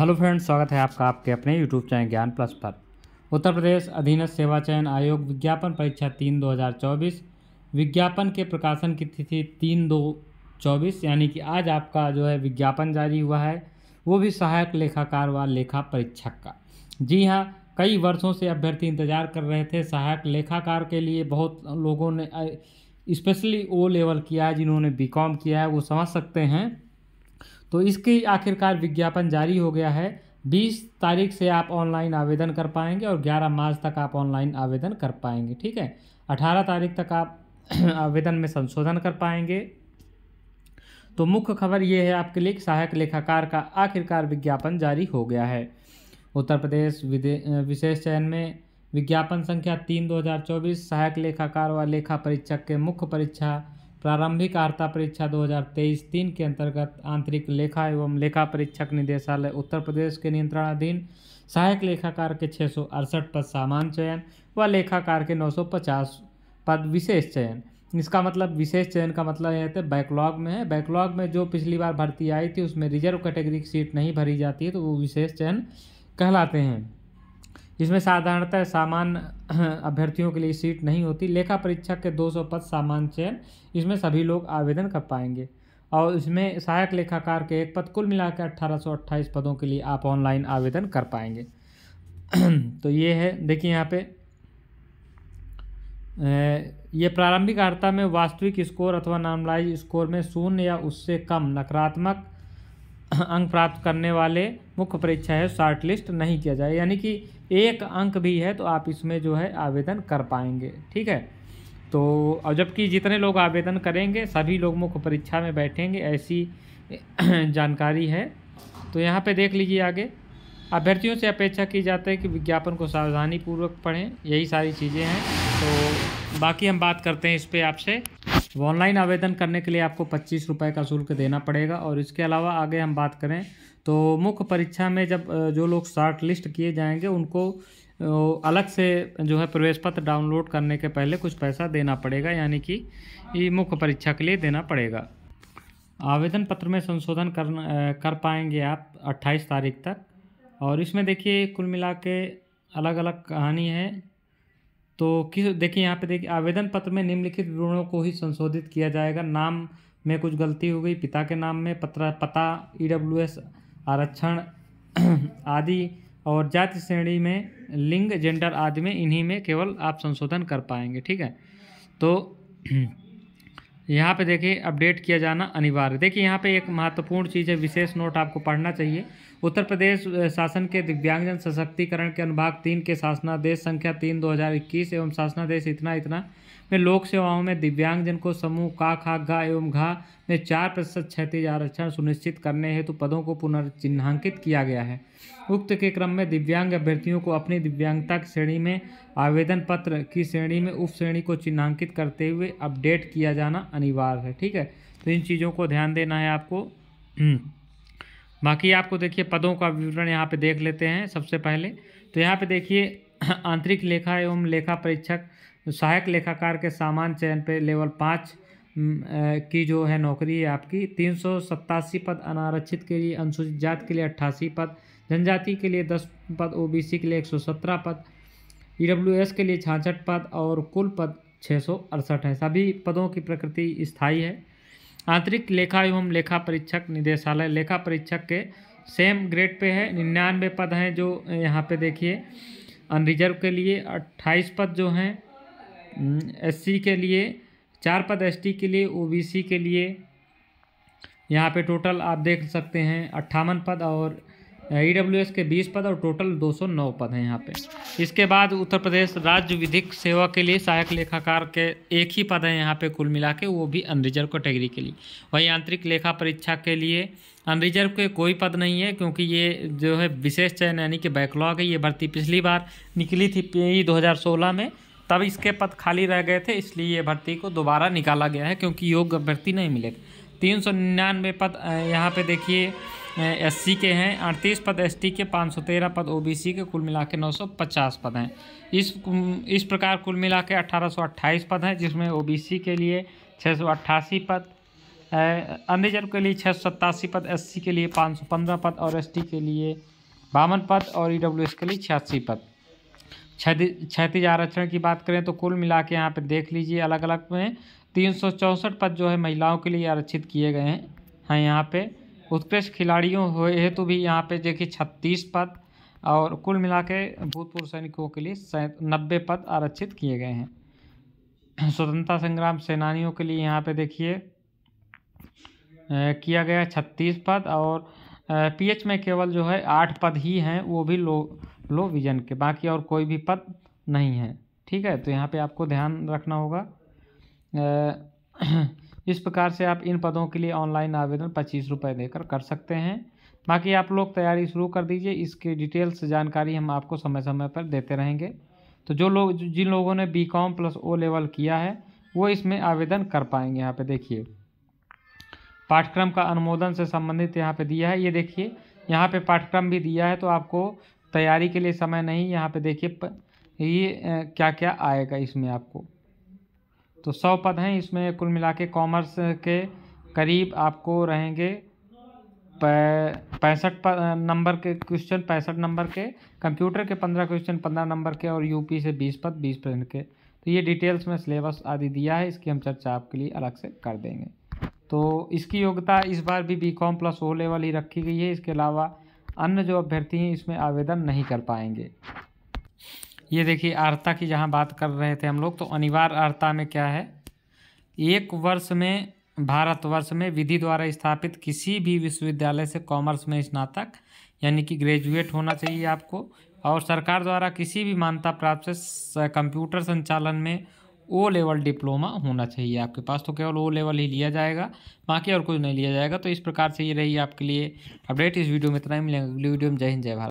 hello friends स्वागत है आपका आपके अपने यूट्यूब चैनल ज्ञान प्लस पर उत्तर प्रदेश अधीनस्थ सेवा चयन आयोग विज्ञापन परीक्षा तीन दो हज़ार चौबीस विज्ञापन के प्रकाशन की तिथि तीन दो चौबीस यानी कि आज आपका जो है विज्ञापन जारी हुआ है वो भी सहायक लेखाकार व लेखा परीक्षक का जी हाँ कई वर्षों से अभ्यर्थी इंतजार कर रहे थे सहायक लेखाकार के लिए बहुत लोगों ने स्पेशली ओ लेवल किया है जिन्होंने बी किया है वो समझ सकते हैं तो इसकी आखिरकार विज्ञापन जारी हो गया है 20 तारीख से आप ऑनलाइन आवेदन कर पाएंगे और 11 मार्च तक आप ऑनलाइन आवेदन कर पाएंगे ठीक है 18 तारीख तक आप आवेदन में संशोधन कर पाएंगे तो मुख्य खबर ये है आपके लिए सहायक लेखाकार का आखिरकार विज्ञापन जारी हो गया है उत्तर प्रदेश विशेष चयन में विज्ञापन संख्या तीन दो हज़ार चौबीस सहायक लेखाकार व लेखा परीक्षक के मुख्य परीक्षा प्रारंभिक आर्ता परीक्षा 2023 तीन के अंतर्गत आंतरिक लेखा एवं लेखा परीक्षक निदेशालय उत्तर प्रदेश के नियंत्रणाधीन सहायक लेखाकार के छः पद सामान्य चयन व लेखाकार के 950 पद विशेष चयन इसका मतलब विशेष चयन का मतलब यह है बैकलॉग में है बैकलॉग में जो पिछली बार भर्ती आई थी उसमें रिजर्व कैटेगरी की सीट नहीं भरी जाती है तो वो विशेष चयन कहलाते हैं जिसमें साधारणतः सामान्य अभ्यर्थियों के लिए सीट नहीं होती लेखा परीक्षक के 200 पद सामान्य चयन इसमें सभी लोग आवेदन कर पाएंगे और इसमें सहायक लेखाकार के एक पद कुल मिलाकर अट्ठारह पदों के लिए आप ऑनलाइन आवेदन कर पाएंगे तो ये है देखिए यहाँ पे ये प्रारंभिक आर्ता में वास्तविक स्कोर अथवा नॉर्मलाइज स्कोर में शून्य या उससे कम नकारात्मक अंक प्राप्त करने वाले मुख्य परीक्षा है शॉर्ट लिस्ट नहीं किया जाए यानी कि एक अंक भी है तो आप इसमें जो है आवेदन कर पाएंगे ठीक है तो और जबकि जितने लोग आवेदन करेंगे सभी लोग मुख्य परीक्षा में बैठेंगे ऐसी जानकारी है तो यहाँ पे देख लीजिए आगे अभ्यर्थियों से अपेक्षा की जाती है कि विज्ञापन को सावधानीपूर्वक पढ़ें यही सारी चीज़ें हैं तो बाकी हम बात करते हैं इस पर आपसे ऑनलाइन आवेदन करने के लिए आपको पच्चीस रुपये का शुल्क देना पड़ेगा और इसके अलावा आगे हम बात करें तो मुख्य परीक्षा में जब जो लोग शॉर्ट लिस्ट किए जाएंगे उनको अलग से जो है प्रवेश पत्र डाउनलोड करने के पहले कुछ पैसा देना पड़ेगा यानी कि मुख्य परीक्षा के लिए देना पड़ेगा आवेदन पत्र में संशोधन कर कर पाएंगे आप 28 तारीख तक और इसमें देखिए कुल मिला के अलग अलग कहानी है तो किस देखिए यहाँ पे देखिए आवेदन पत्र में निम्नलिखित विवरणों को ही संशोधित किया जाएगा नाम में कुछ गलती हो गई पिता के नाम में पत्र पता ई डब्ल्यू एस आरक्षण आदि और जाति श्रेणी में लिंग जेंडर आदि में इन्हीं में केवल आप संशोधन कर पाएंगे ठीक है तो यहाँ पे देखिए अपडेट किया जाना अनिवार्य देखिए यहाँ पे एक महत्वपूर्ण चीज़ है विशेष नोट आपको पढ़ना चाहिए उत्तर प्रदेश शासन के दिव्यांगजन सशक्तिकरण के अनुभाग तीन के शासनादेश संख्या तीन दो हज़ार इक्कीस एवं शासनादेश इतना इतना में लोक सेवाओं में दिव्यांगजन को समूह का खा घा एवं घा में चार प्रतिशत क्षतिज आरक्षण सुनिश्चित करने हेतु पदों को पुनर्चिन्हांकित किया गया है उक्त के क्रम में दिव्यांग अभ्यर्थियों को अपनी दिव्यांगता की श्रेणी में आवेदन पत्र की श्रेणी में उप श्रेणी को चिन्हांकित करते हुए अपडेट किया जाना अनिवार्य है ठीक है तो इन चीज़ों को ध्यान देना है आपको बाकी आपको देखिए पदों का विवरण यहाँ पे देख लेते हैं सबसे पहले तो यहाँ पे देखिए आंतरिक लेखा एवं लेखा परीक्षक सहायक लेखाकार के सामान्य चयन पे लेवल पाँच की जो है नौकरी है आपकी तीन सौ सत्तासी पद अनारक्षित के लिए अनुसूचित जाति के लिए अट्ठासी पद जनजाति के लिए दस पद ओ के लिए एक सौ सत्रह पद ई के लिए छाछठ पद और कुल पद छः सौ अड़सठ हैं सभी पदों की प्रकृति स्थायी है आंतरिक लेखा एवं लेखा परीक्षक निदेशालय लेखा परीक्षक के सेम ग्रेड पे है निन्यानवे पद हैं जो यहाँ पे देखिए अनरिजर्व के लिए अट्ठाईस पद जो हैं एससी के लिए चार पद एसटी के लिए ओबीसी के लिए यहाँ पे टोटल आप देख सकते हैं अट्ठावन पद और ई डब्ल्यू एस के 20 पद और टोटल 209 पद हैं यहाँ पे इसके बाद उत्तर प्रदेश राज्य विधिक सेवा के लिए सहायक लेखाकार के एक ही पद हैं यहाँ पे कुल मिला के वो भी अनरिजर्व कैटेगरी के लिए वही आंतरिक लेखा परीक्षा के लिए अनरिजर्व के कोई पद नहीं है क्योंकि ये जो है विशेष चयन यानी कि बैकलॉग है ये भर्ती पिछली बार निकली थी दो हज़ार में तब इसके पद खाली रह गए थे इसलिए ये भर्ती को दोबारा निकाला गया है क्योंकि योग्य भर्ती नहीं मिलेगा तीन सौ निन्यानवे पद यहाँ पे देखिए एस के हैं अड़तीस पद एस के 513 पद ओबीसी के कुल मिला के नौ पद हैं इस इस प्रकार कुल मिला के अठारह पद हैं जिसमें ओबीसी के लिए छः पद अन्य जन के लिए छः पद एस के लिए 515 पद और एस के लिए बावन पद और ई e के लिए छियासी पद क्षतिज आरक्षण की बात करें तो कुल मिला के यहाँ पर देख लीजिए अलग अलग में तीन पद जो है महिलाओं के लिए आरक्षित किए गए हैं हाँ यहाँ पर उत्कृष्ट खिलाड़ियों हेतु भी यहाँ पे देखिए छत्तीस पद और कुल मिला के भूतपूर्व सैनिकों के लिए नब्बे पद आरक्षित किए गए हैं स्वतंत्रता संग्राम सेनानियों के लिए यहाँ पे देखिए किया गया छत्तीस पद और पीएच में केवल जो है आठ पद ही हैं वो भी लो लो विजन के बाकी और कोई भी पद नहीं है ठीक है तो यहाँ पे आपको ध्यान रखना होगा इस प्रकार से आप इन पदों के लिए ऑनलाइन आवेदन पच्चीस रुपये देकर कर सकते हैं बाकी आप लोग तैयारी शुरू कर दीजिए इसके डिटेल्स जानकारी हम आपको समय समय पर देते रहेंगे तो जो लोग जिन लोगों ने B com plus O level किया है वो इसमें आवेदन कर पाएंगे यहाँ पे देखिए पाठ्यक्रम का अनुमोदन से संबंधित यहाँ पे दिया है ये देखिए यहाँ पे पाठ्यक्रम भी दिया है तो आपको तैयारी के लिए समय नहीं यहाँ पे देखिए ये क्या क्या आएगा इसमें आपको तो सौ पद हैं इसमें कुल मिला के कॉमर्स के करीब आपको रहेंगे पैंसठ नंबर के क्वेश्चन पैंसठ नंबर के कंप्यूटर के पंद्रह क्वेश्चन पंद्रह नंबर के और यूपी से बीस पद बीस परसेंट के तो ये डिटेल्स में सिलेबस आदि दिया है इसकी हम चर्चा आपके लिए अलग से कर देंगे तो इसकी योग्यता इस बार भी B com plus O level ही रखी गई है इसके अलावा अन्य जो अभ्यर्थी हैं इसमें आवेदन नहीं कर पाएंगे ये देखिए आर्ता की जहाँ बात कर रहे थे हम लोग तो अनिवार्य आर्ता में क्या है एक वर्ष में भारतवर्ष में विधि द्वारा स्थापित किसी भी विश्वविद्यालय से कॉमर्स में स्नातक यानी कि ग्रेजुएट होना चाहिए आपको और सरकार द्वारा किसी भी मान्यता प्राप्त से कंप्यूटर संचालन में ओ लेवल डिप्लोमा होना चाहिए आपके पास तो केवल ओ लेवल ही लिया जाएगा बाकी और कुछ नहीं लिया जाएगा तो इस प्रकार से ये रही आपके लिए अपडेट इस वीडियो में इतना ही मिलेंगे अगली वीडियो में जय हिंद जय भारत